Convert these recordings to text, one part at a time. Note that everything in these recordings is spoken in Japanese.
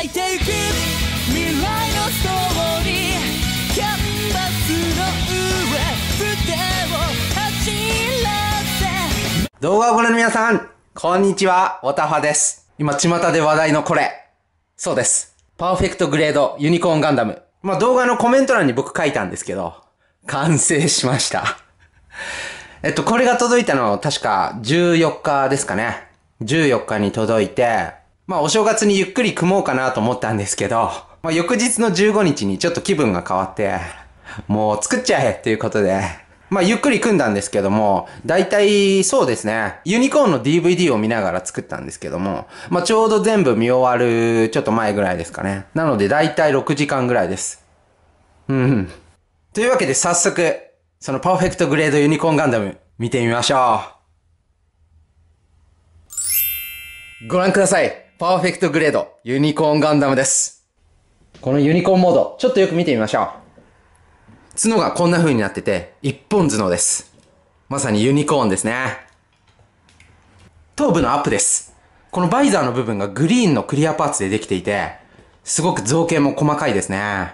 描いてく未来のストーリーキャンバスの上筆を走らせ動画をご覧の皆さんこんにちはおたはです今巷で話題のこれそうですパーフェクトグレードユニコーンガンダムまあ動画のコメント欄に僕書いたんですけど完成しましたえっと、これが届いたの、確か14日ですかね。14日に届いて、まあお正月にゆっくり組もうかなと思ったんですけど、まあ翌日の15日にちょっと気分が変わって、もう作っちゃえっていうことで、まあゆっくり組んだんですけども、大体そうですね、ユニコーンの DVD を見ながら作ったんですけども、まあちょうど全部見終わるちょっと前ぐらいですかね。なので大体6時間ぐらいです。うん。というわけで早速、そのパーフェクトグレードユニコーンガンダム見てみましょう。ご覧ください。パーフェクトグレード、ユニコーンガンダムです。このユニコーンモード、ちょっとよく見てみましょう。角がこんな風になってて、一本角です。まさにユニコーンですね。頭部のアップです。このバイザーの部分がグリーンのクリアパーツでできていて、すごく造形も細かいですね。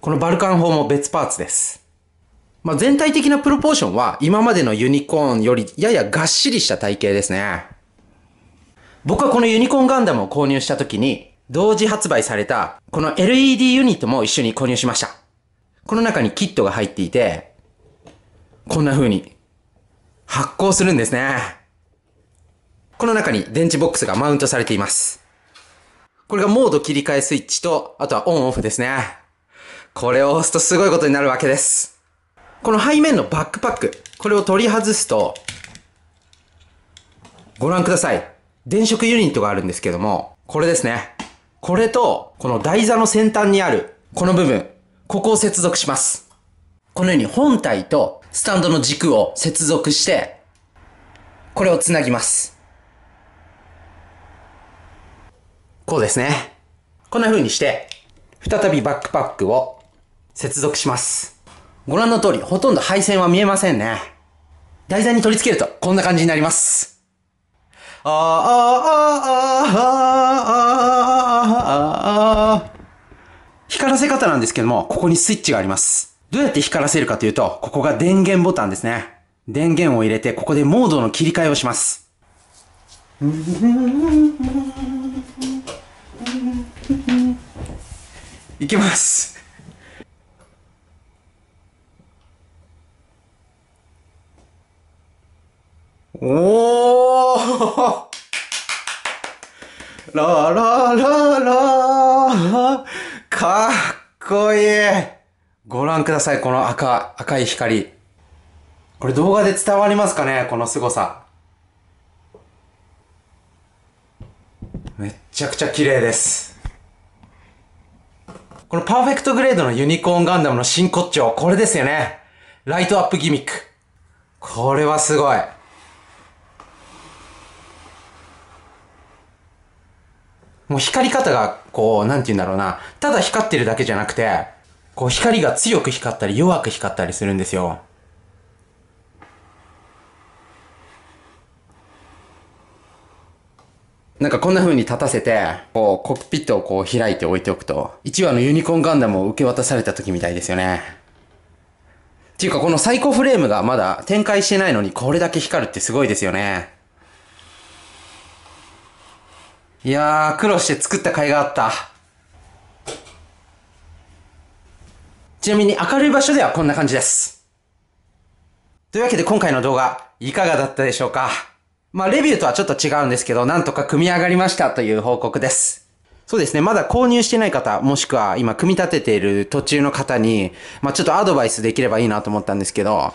このバルカン砲も別パーツです。まあ、全体的なプロポーションは今までのユニコーンよりややがっしりした体型ですね。僕はこのユニコーンガンダムを購入した時に、同時発売された、この LED ユニットも一緒に購入しました。この中にキットが入っていて、こんな風に発光するんですね。この中に電池ボックスがマウントされています。これがモード切り替えスイッチと、あとはオンオフですね。これを押すとすごいことになるわけです。この背面のバックパック、これを取り外すと、ご覧ください。電飾ユニットがあるんですけども、これですね。これと、この台座の先端にある、この部分、ここを接続します。このように本体とスタンドの軸を接続して、これをつなぎます。こうですね。こんな風にして、再びバックパックを接続します。ご覧の通り、ほとんど配線は見えませんね。台座に取り付けると、こんな感じになります。ああああああああああ光らせ方なんですけども、ここにスイッチがあります。どうやって光らせるかというと、ここが電源ボタンですね。電源を入れて、ここでモードの切り替えをします。いきます。おおララララかっこいいご覧ください、この赤、赤い光。これ動画で伝わりますかねこの凄さ。めちゃくちゃ綺麗です。このパーフェクトグレードのユニコーンガンダムの真骨頂、これですよね。ライトアップギミック。これはすごい。もう光り方が、こう、なんて言うんだろうな、ただ光ってるだけじゃなくて、こう光が強く光ったり弱く光ったりするんですよ。なんかこんな風に立たせて、こう、コックピットをこう開いて置いておくと、1話のユニコーンガンダムを受け渡された時みたいですよね。っていうかこのサイコフレームがまだ展開してないのにこれだけ光るってすごいですよね。いやー、苦労して作った甲斐があった。ちなみに明るい場所ではこんな感じです。というわけで今回の動画、いかがだったでしょうかまあ、レビューとはちょっと違うんですけど、なんとか組み上がりましたという報告です。そうですね。まだ購入してない方、もしくは今組み立てている途中の方に、まあ、ちょっとアドバイスできればいいなと思ったんですけど、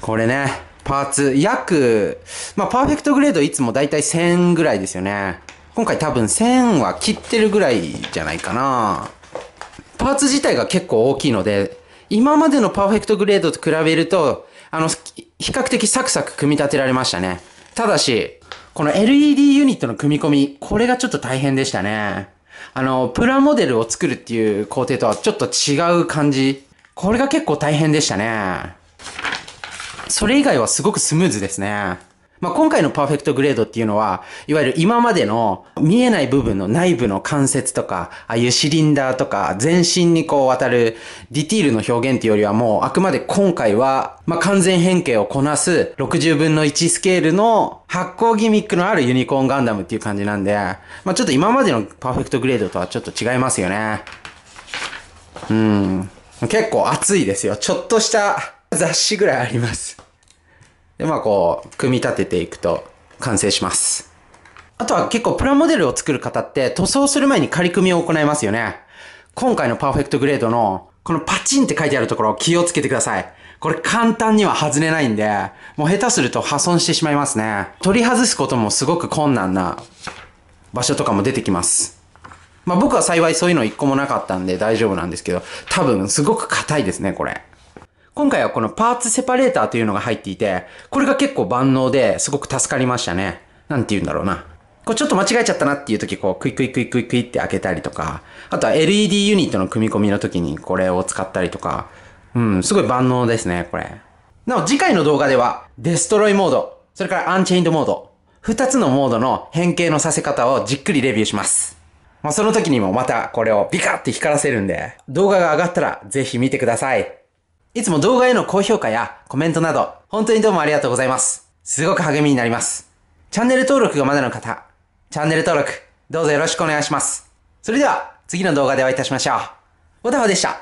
これね、パーツ、約、まあ、パーフェクトグレードいつもだいたい1000ぐらいですよね。今回多分1000は切ってるぐらいじゃないかな。パーツ自体が結構大きいので、今までのパーフェクトグレードと比べると、あの、比較的サクサク組み立てられましたね。ただし、この LED ユニットの組み込み、これがちょっと大変でしたね。あの、プラモデルを作るっていう工程とはちょっと違う感じ。これが結構大変でしたね。それ以外はすごくスムーズですね。まあ、今回のパーフェクトグレードっていうのは、いわゆる今までの見えない部分の内部の関節とか、ああいうシリンダーとか、全身にこう渡るディティールの表現っていうよりはもう、あくまで今回は、ま完全変形をこなす60分の1スケールの発光ギミックのあるユニコーンガンダムっていう感じなんで、まあ、ちょっと今までのパーフェクトグレードとはちょっと違いますよね。うん。結構熱いですよ。ちょっとした雑誌ぐらいあります。で、まあこう、組み立てていくと完成します。あとは結構プラモデルを作る方って塗装する前に仮組みを行いますよね。今回のパーフェクトグレードのこのパチンって書いてあるところ気をつけてください。これ簡単には外れないんで、もう下手すると破損してしまいますね。取り外すこともすごく困難な場所とかも出てきます。まあ僕は幸いそういうの一個もなかったんで大丈夫なんですけど、多分すごく硬いですね、これ。今回はこのパーツセパレーターというのが入っていて、これが結構万能ですごく助かりましたね。なんて言うんだろうな。こうちょっと間違えちゃったなっていう時、こうクイクイクイクイクイって開けたりとか、あとは LED ユニットの組み込みの時にこれを使ったりとか、うん、すごい万能ですね、これ。なお次回の動画では、デストロイモード、それからアンチェインドモード、二つのモードの変形のさせ方をじっくりレビューします。まあ、その時にもまたこれをビカって光らせるんで、動画が上がったらぜひ見てください。いつも動画への高評価やコメントなど、本当にどうもありがとうございます。すごく励みになります。チャンネル登録がまだの方、チャンネル登録、どうぞよろしくお願いします。それでは、次の動画でお会いいたしましょう。おたわでした。